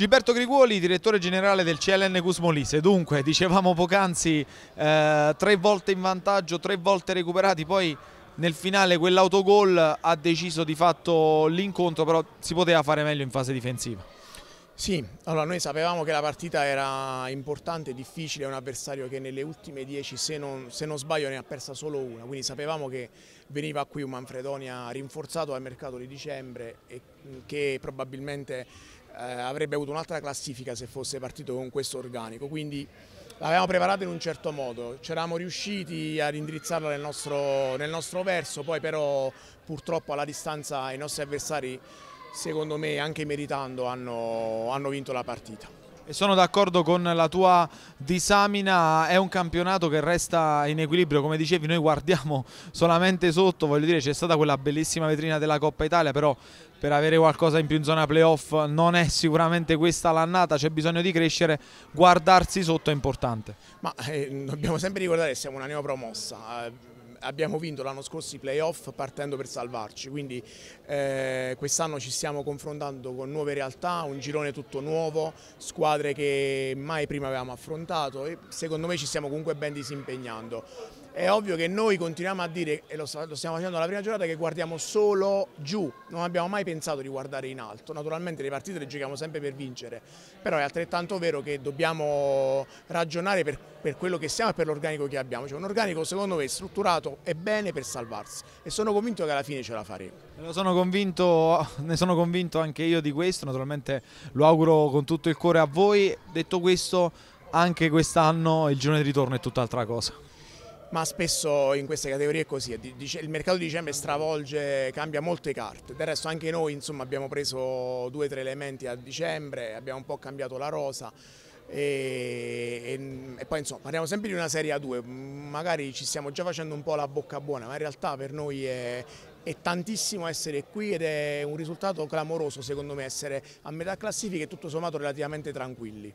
Gilberto Griguoli, direttore generale del CLN Cusmolise. Dunque, dicevamo poc'anzi, eh, tre volte in vantaggio, tre volte recuperati, poi nel finale quell'autogol ha deciso di fatto l'incontro, però si poteva fare meglio in fase difensiva. Sì, allora noi sapevamo che la partita era importante, difficile, è un avversario che nelle ultime dieci, se non, se non sbaglio, ne ha persa solo una, quindi sapevamo che veniva qui un Manfredonia rinforzato al mercato di dicembre e che probabilmente eh, avrebbe avuto un'altra classifica se fosse partito con questo organico, quindi l'avevamo preparata in un certo modo, c'eravamo riusciti a indirizzarla nel nostro, nel nostro verso, poi però purtroppo alla distanza i nostri avversari secondo me anche meritando hanno, hanno vinto la partita. E sono d'accordo con la tua disamina, è un campionato che resta in equilibrio, come dicevi noi guardiamo solamente sotto, voglio dire c'è stata quella bellissima vetrina della Coppa Italia, però per avere qualcosa in più in zona playoff non è sicuramente questa l'annata, c'è bisogno di crescere, guardarsi sotto è importante. Ma eh, dobbiamo sempre ricordare che siamo una neopromossa, eh, abbiamo vinto l'anno scorso i playoff partendo per salvarci, quindi eh, quest'anno ci stiamo confrontando con nuove realtà, un girone tutto nuovo, squadre che mai prima avevamo affrontato e secondo me ci stiamo comunque ben disimpegnando. È ovvio che noi continuiamo a dire, e lo, stiamo facendo alla prima giornata, che guardiamo solo giù, non abbiamo mai pensato di guardare in alto. Naturalmente le partite le giochiamo sempre per vincere, però è altrettanto vero che dobbiamo ragionare per, per quello che siamo e per l'organico che abbiamo. Cioè un organico secondo me strutturato e bene per salvarsi e sono convinto che alla fine ce la faremo. Ne sono convinto, ne sono convinto anche io di questo, naturalmente lo auguro con tutto il cuore a voi. Detto questo, anche quest'anno il giorno di ritorno è tutt'altra cosa ma spesso in queste categorie è così, il mercato di dicembre stravolge, cambia molte carte, del resto anche noi insomma, abbiamo preso due o tre elementi a dicembre, abbiamo un po' cambiato la rosa e, e, e poi insomma, parliamo sempre di una Serie a due, magari ci stiamo già facendo un po' la bocca buona, ma in realtà per noi è, è tantissimo essere qui ed è un risultato clamoroso secondo me essere a metà classifica e tutto sommato relativamente tranquilli.